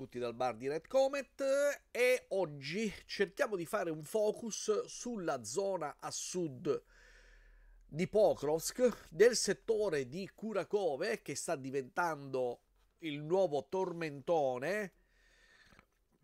tutti dal bar di Red Comet e oggi cerchiamo di fare un focus sulla zona a sud di Pokrovsk, del settore di Kurakove che sta diventando il nuovo tormentone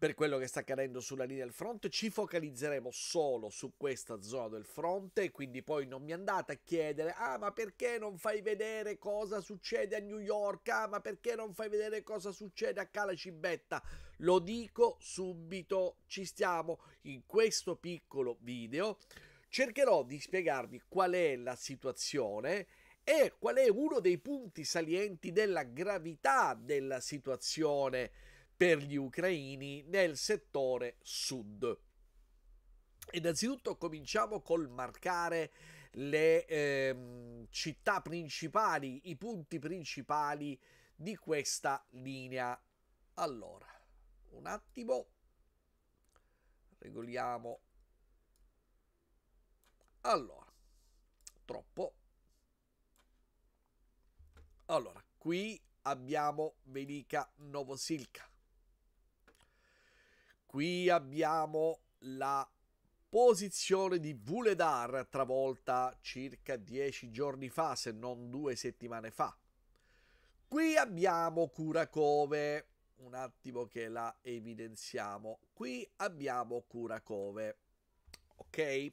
per quello che sta accadendo sulla linea del fronte. Ci focalizzeremo solo su questa zona del fronte, quindi poi non mi andate a chiedere ah ma perché non fai vedere cosa succede a New York, ah ma perché non fai vedere cosa succede a Calacibetta. Lo dico subito, ci stiamo in questo piccolo video. Cercherò di spiegarvi qual è la situazione e qual è uno dei punti salienti della gravità della situazione per gli ucraini nel settore sud. Innanzitutto cominciamo col marcare le eh, città principali, i punti principali di questa linea. Allora, un attimo, regoliamo. Allora, troppo. Allora, qui abbiamo Velika Novosilka qui abbiamo la posizione di Vuledar travolta circa 10 giorni fa, se non due settimane fa. Qui abbiamo Curacove, un attimo che la evidenziamo. Qui abbiamo Curacove, ok?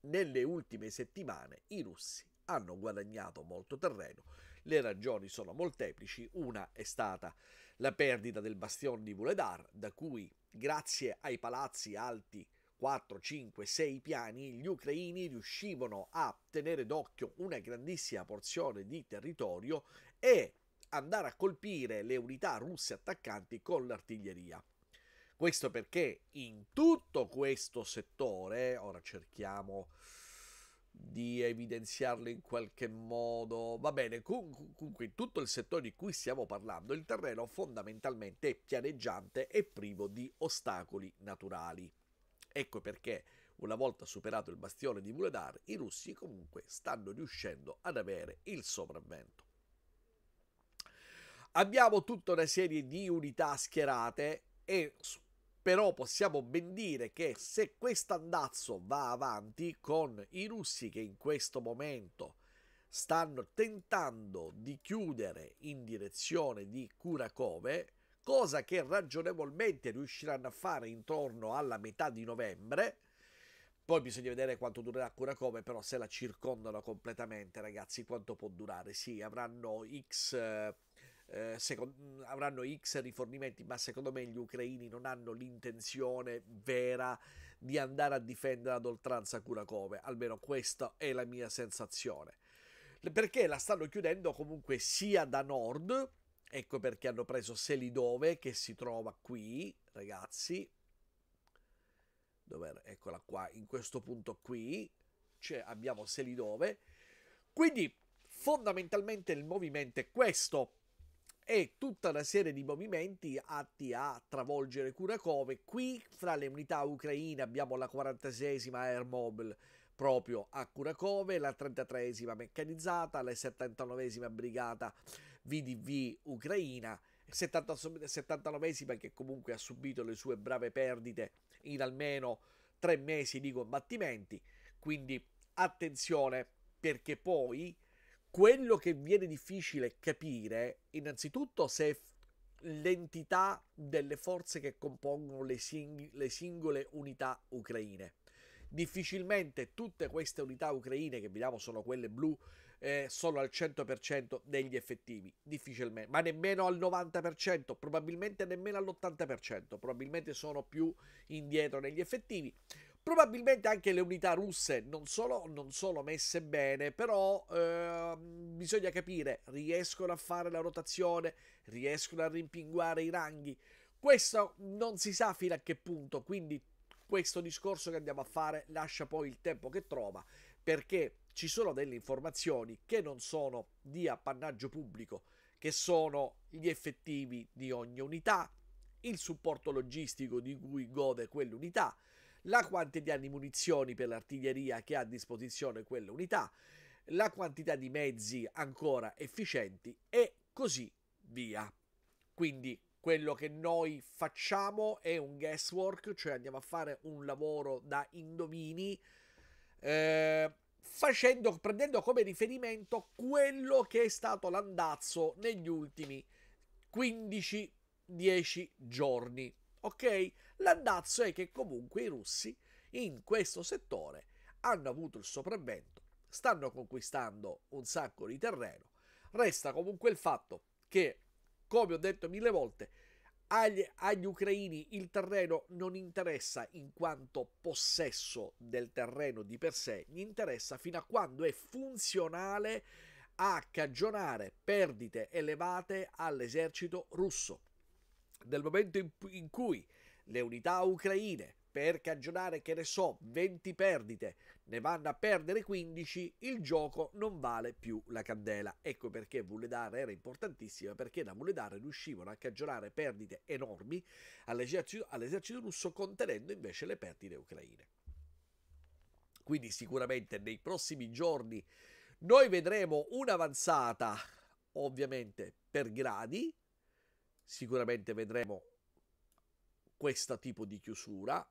Nelle ultime settimane i russi hanno guadagnato molto terreno, le ragioni sono molteplici, una è stata la perdita del bastione di Vuledar, da cui, grazie ai palazzi alti 4, 5, 6 piani, gli ucraini riuscivano a tenere d'occhio una grandissima porzione di territorio e andare a colpire le unità russe attaccanti con l'artiglieria. Questo perché in tutto questo settore, ora cerchiamo di evidenziarlo in qualche modo. Va bene, comunque in tutto il settore di cui stiamo parlando il terreno fondamentalmente è pianeggiante e privo di ostacoli naturali. Ecco perché una volta superato il bastione di Muledar i russi comunque stanno riuscendo ad avere il sopravvento. Abbiamo tutta una serie di unità schierate e però possiamo ben dire che se quest'andazzo va avanti con i russi che in questo momento stanno tentando di chiudere in direzione di Kurakove, cosa che ragionevolmente riusciranno a fare intorno alla metà di novembre. Poi bisogna vedere quanto durerà Kurakove, però se la circondano completamente, ragazzi, quanto può durare? Sì, avranno X eh, eh, secondo, avranno X rifornimenti, ma secondo me gli ucraini non hanno l'intenzione vera di andare a difendere ad oltranza Kurakove, almeno questa è la mia sensazione. Perché la stanno chiudendo comunque sia da nord, ecco perché hanno preso Selidove che si trova qui, ragazzi, dove, eccola qua, in questo punto qui, cioè abbiamo Selidove, quindi fondamentalmente il movimento è questo, e tutta una serie di movimenti atti a travolgere Kurakove. Qui fra le unità ucraine abbiamo la 46esima Air Mobile proprio a Kurakove, la 33esima meccanizzata, la 79esima brigata VDV ucraina 79esima che comunque ha subito le sue brave perdite in almeno tre mesi di combattimenti, quindi attenzione perché poi quello che viene difficile capire, innanzitutto, se l'entità delle forze che compongono le, sing- le singole unità ucraine. Difficilmente tutte queste unità ucraine, che vediamo sono quelle blu, eh, sono al 100% degli effettivi, difficilmente, ma nemmeno al 90%, probabilmente nemmeno all'80%, probabilmente sono più indietro negli effettivi. Probabilmente anche le unità russe non sono, non sono messe bene, però eh, bisogna capire, riescono a fare la rotazione, riescono a rimpinguare i ranghi. Questo non si sa fino a che punto, quindi questo discorso che andiamo a fare lascia poi il tempo che trova, perché ci sono delle informazioni che non sono di appannaggio pubblico, che sono gli effettivi di ogni unità, il supporto logistico di cui gode quell'unità, la quantità di munizioni per l'artiglieria che ha a disposizione quelle unità, la quantità di mezzi ancora efficienti e così via. Quindi quello che noi facciamo è un guesswork, cioè andiamo a fare un lavoro da indovini, eh, facendo, prendendo come riferimento quello che è stato l'andazzo negli ultimi 15-10 giorni. Ok? L'andazzo è che comunque i russi in questo settore hanno avuto il sopravvento, stanno conquistando un sacco di terreno. Resta comunque il fatto che, come ho detto mille volte, agli, agli, ucraini il terreno non interessa in quanto possesso del terreno di per sé, gli interessa fino a quando è funzionale a cagionare perdite elevate all'esercito russo. Nel momento in, in cui le unità ucraine per cagionare, che ne so, 20 perdite, ne vanno a perdere 15, il gioco non vale più la candela. Ecco perché Vuledar era importantissima, perché da Vuledar riuscivano a cagionare perdite enormi all'esercito, all'esercito russo, contenendo invece le perdite ucraine. Quindi sicuramente nei prossimi giorni noi vedremo un'avanzata, ovviamente per gradi, sicuramente vedremo questo tipo di chiusura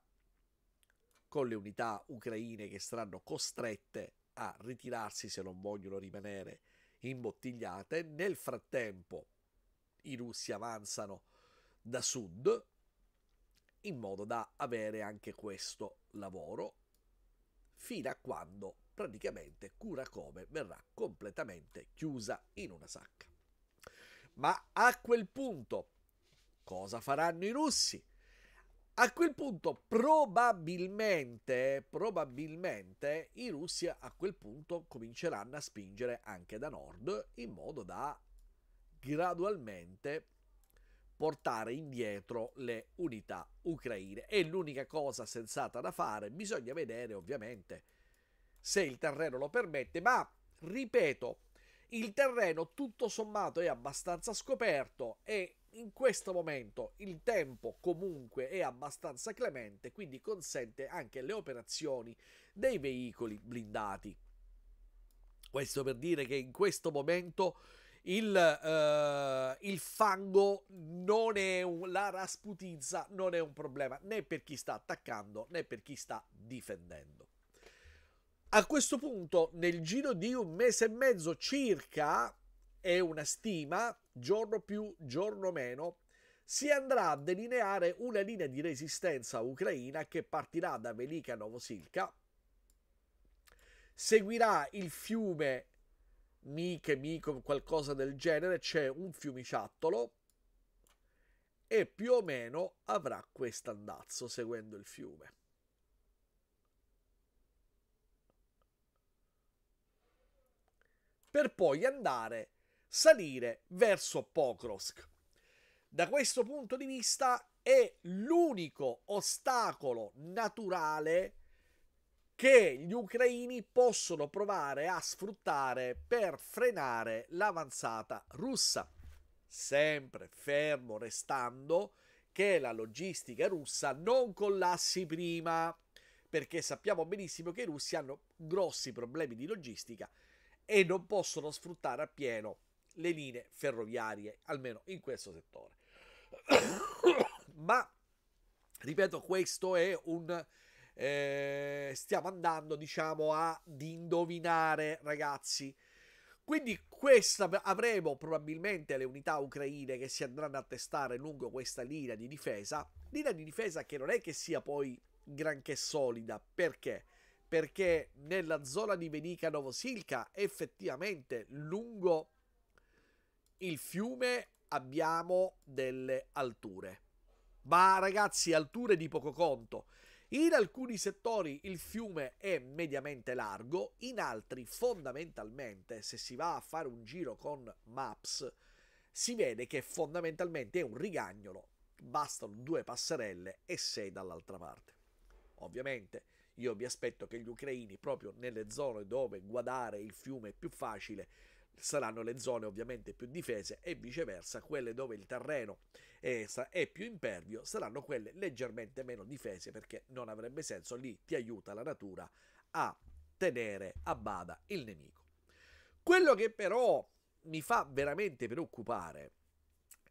con le unità ucraine che saranno costrette a ritirarsi se non vogliono rimanere imbottigliate. Nel frattempo i russi avanzano da sud in modo da avere anche questo lavoro fino a quando praticamente Kurakome verrà completamente chiusa in una sacca. Ma a quel punto cosa faranno i russi? A quel punto probabilmente, probabilmente i russi a quel punto cominceranno a spingere anche da nord in modo da gradualmente portare indietro le unità ucraine. È l'unica cosa sensata da fare, bisogna vedere ovviamente se il terreno lo permette, ma ripeto, il terreno tutto sommato è abbastanza scoperto e in questo momento il tempo comunque è abbastanza clemente, quindi consente anche le operazioni dei veicoli blindati. Questo per dire che in questo momento il, eh, il fango non è un, la rasputizza non è un problema né per chi sta attaccando né per chi sta difendendo. A questo punto, nel giro di un mese e mezzo circa, è una stima, giorno più, giorno meno, si andrà a delineare una linea di resistenza ucraina che partirà da Velika Novosilka, seguirà il fiume Miche, Mico, qualcosa del genere, c'è un fiumiciattolo e più o meno avrà questo andazzo seguendo il fiume. per poi andare salire verso Pokrovsk. Da questo punto di vista è l'unico ostacolo naturale che gli ucraini possono provare a sfruttare per frenare l'avanzata russa, sempre fermo restando che la logistica russa non collassi prima, perché sappiamo benissimo che i russi hanno grossi problemi di logistica e non possono sfruttare appieno le linee ferroviarie, almeno in questo settore. Ma, ripeto, questo è un... Eh, stiamo andando, diciamo, ad indovinare, ragazzi. Quindi questa, avremo probabilmente le unità ucraine che si andranno a testare lungo questa linea di difesa, linea di difesa che non è che sia poi granché solida, perché? perché nella zona di Venica Novosilka effettivamente lungo il fiume abbiamo delle alture. Ma ragazzi, alture di poco conto. In alcuni settori il fiume è mediamente largo, in altri fondamentalmente, se si va a fare un giro con Maps, si vede che fondamentalmente è un rigagnolo. Bastano due passerelle e sei dall'altra parte. Ovviamente io mi aspetto che gli ucraini, proprio nelle zone dove guadare il fiume è più facile, saranno le zone ovviamente più difese e viceversa, quelle dove il terreno è, è, più impervio saranno quelle leggermente meno difese perché non avrebbe senso, lì ti aiuta la natura a tenere a bada il nemico. Quello che però mi fa veramente preoccupare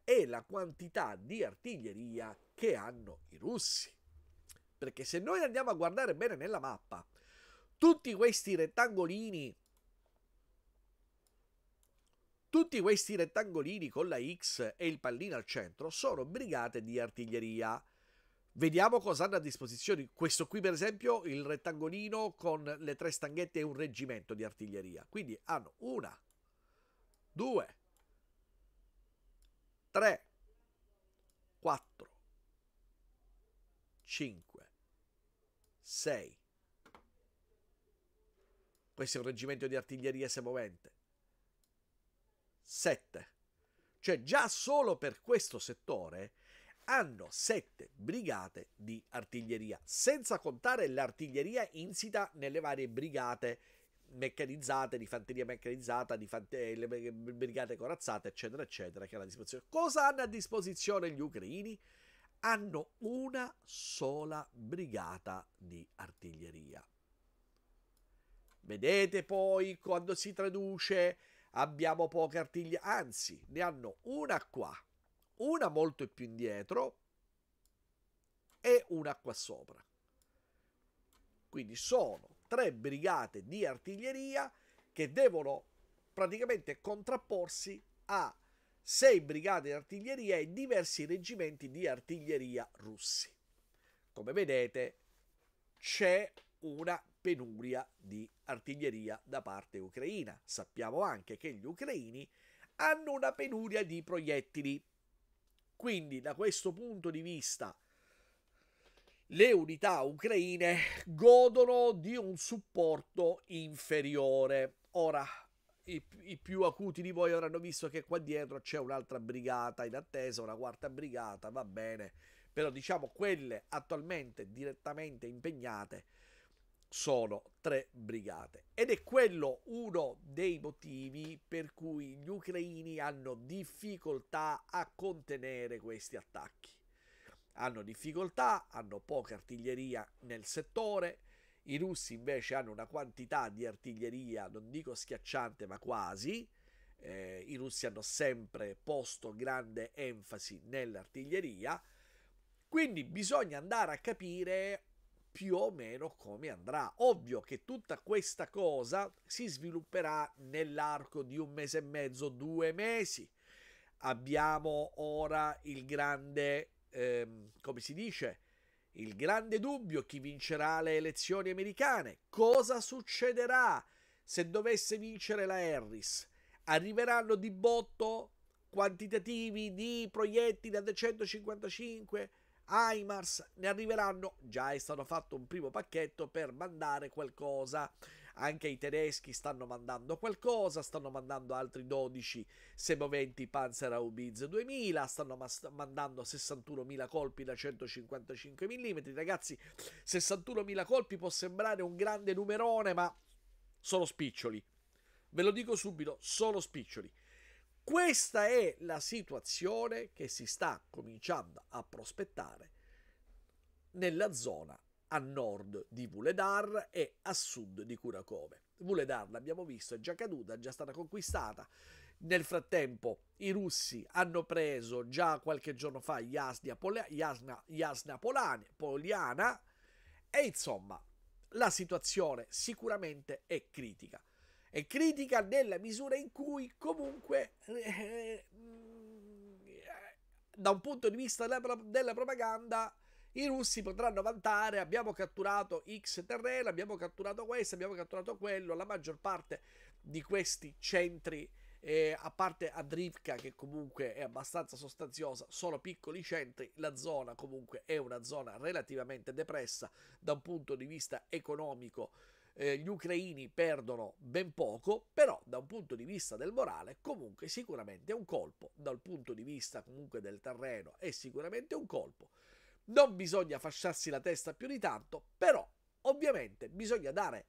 è la quantità di artiglieria che hanno i russi. Perché se noi andiamo a guardare bene nella mappa, tutti questi rettangolini, tutti questi rettangolini con la X e il pallino al centro sono brigate di artiglieria. Vediamo cosa hanno a disposizione. Questo qui, per esempio, il rettangolino con le tre stanghette è un reggimento di artiglieria. Quindi hanno una, due, tre, quattro, cinque. 6. Questo è un reggimento di artiglieria semovente. 7. Cioè già solo per questo settore hanno 7 brigate di artiglieria, senza contare l'artiglieria insita nelle varie brigate meccanizzate, di fanteria meccanizzata, di fante- eh, le brigate corazzate, eccetera, eccetera, che hanno a disposizione. Cosa hanno a disposizione gli ucraini? hanno una sola brigata di artiglieria. Vedete poi quando si traduce abbiamo poche artiglie, anzi ne hanno una qua, una molto più indietro e una qua sopra. Quindi sono tre brigate di artiglieria che devono praticamente contrapporsi a 6 brigate di artiglieria e diversi reggimenti di artiglieria russi. Come vedete c'è una penuria di artiglieria da parte ucraina. Sappiamo anche che gli ucraini hanno una penuria di proiettili. Quindi da questo punto di vista le unità ucraine godono di un supporto inferiore. Ora, i, i, più acuti di voi avranno visto che qua dietro c'è un'altra brigata in attesa, una quarta brigata, va bene, però diciamo quelle attualmente direttamente impegnate sono tre brigate ed è quello uno dei motivi per cui gli ucraini hanno difficoltà a contenere questi attacchi. Hanno difficoltà, hanno poca artiglieria nel settore, i russi invece hanno una quantità di artiglieria, non dico schiacciante, ma quasi. Eh, I russi hanno sempre posto grande enfasi nell'artiglieria. Quindi bisogna andare a capire più o meno come andrà. Ovvio che tutta questa cosa si svilupperà nell'arco di un mese e mezzo, due mesi. Abbiamo ora il grande, ehm, come si dice, il grande dubbio chi vincerà le elezioni americane. Cosa succederà se dovesse vincere la Harris? Arriveranno di botto quantitativi di proiettili da 255? IMARS ne arriveranno, già è stato fatto un primo pacchetto per mandare qualcosa anche i tedeschi stanno mandando qualcosa, stanno mandando altri 12 semoventi Panzer Panzerhaubiz 2000, stanno mas- mandando 61.000 colpi da 155 mm, ragazzi 61.000 colpi può sembrare un grande numerone ma sono spiccioli, ve lo dico subito, sono spiccioli. Questa è la situazione che si sta cominciando a prospettare nella zona a nord di Vuledar e a sud di Kurakove. Vuledar, l'abbiamo visto, è già caduta, è già stata conquistata. Nel frattempo i russi hanno preso già qualche giorno fa Jasnia, Pole- Jasna, Jasna Polani, Poliana e insomma la situazione sicuramente è critica. È critica nella misura in cui comunque eh, eh da un punto di vista della, della propaganda i russi potranno vantare, abbiamo catturato X terreno, abbiamo catturato questo, abbiamo catturato quello, la maggior parte di questi centri, eh, a parte Adrivka che comunque è abbastanza sostanziosa, sono piccoli centri, la zona comunque è una zona relativamente depressa da un punto di vista economico, eh, gli ucraini perdono ben poco, però da un punto di vista del morale comunque sicuramente è un colpo, dal punto di vista comunque del terreno è sicuramente un colpo. Non bisogna fasciarsi la testa più di tanto, però ovviamente bisogna dare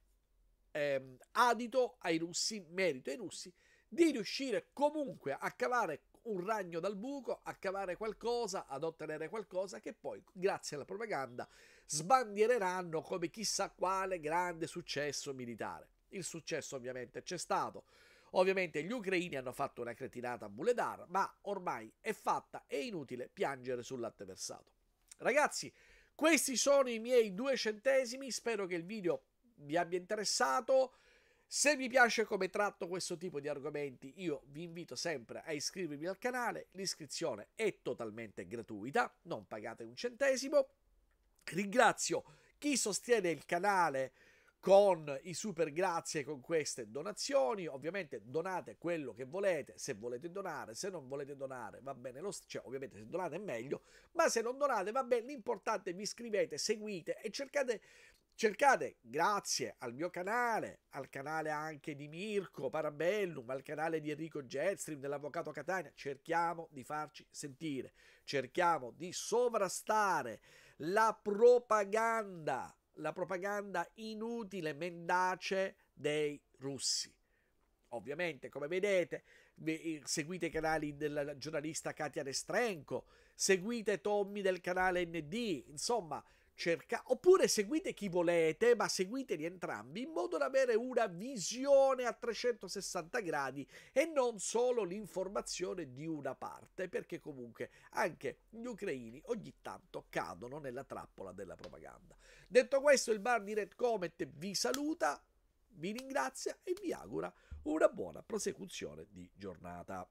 ehm, adito ai russi, merito ai russi, di riuscire comunque a cavare un ragno dal buco, a cavare qualcosa, ad ottenere qualcosa che poi, grazie alla propaganda, sbandiereranno come chissà quale grande successo militare. Il successo ovviamente c'è stato. Ovviamente gli ucraini hanno fatto una cretinata a Muledar, ma ormai è fatta, è inutile piangere sul latte versato. Ragazzi, questi sono i miei due centesimi, spero che il video vi abbia interessato. Se vi piace come tratto questo tipo di argomenti, io vi invito sempre a iscrivervi al canale, l'iscrizione è totalmente gratuita, non pagate un centesimo. Ringrazio chi sostiene il canale con i super grazie con queste donazioni. Ovviamente donate quello che volete, se volete donare, se non volete donare va bene lo cioè ovviamente se donate è meglio, ma se non donate va bene, l'importante è vi iscrivete, seguite e cercate Cercate, grazie al mio canale, al canale anche di Mirko Parabellum, al canale di Enrico Jetstream, dell'Avvocato Catania, cerchiamo di farci sentire, cerchiamo di sovrastare la propaganda la propaganda inutile, mendace dei russi. Ovviamente, come vedete, eh, seguite i canali del giornalista Katia Restrenko, seguite Tommy del canale ND, insomma, cerca, oppure seguite chi volete, ma seguiteli entrambi in modo da avere una visione a 360 gradi e non solo l'informazione di una parte, perché comunque anche gli ucraini ogni tanto cadono nella trappola della propaganda. Detto questo, il bar di Red Comet vi saluta, vi ringrazia e vi augura una buona prosecuzione di giornata.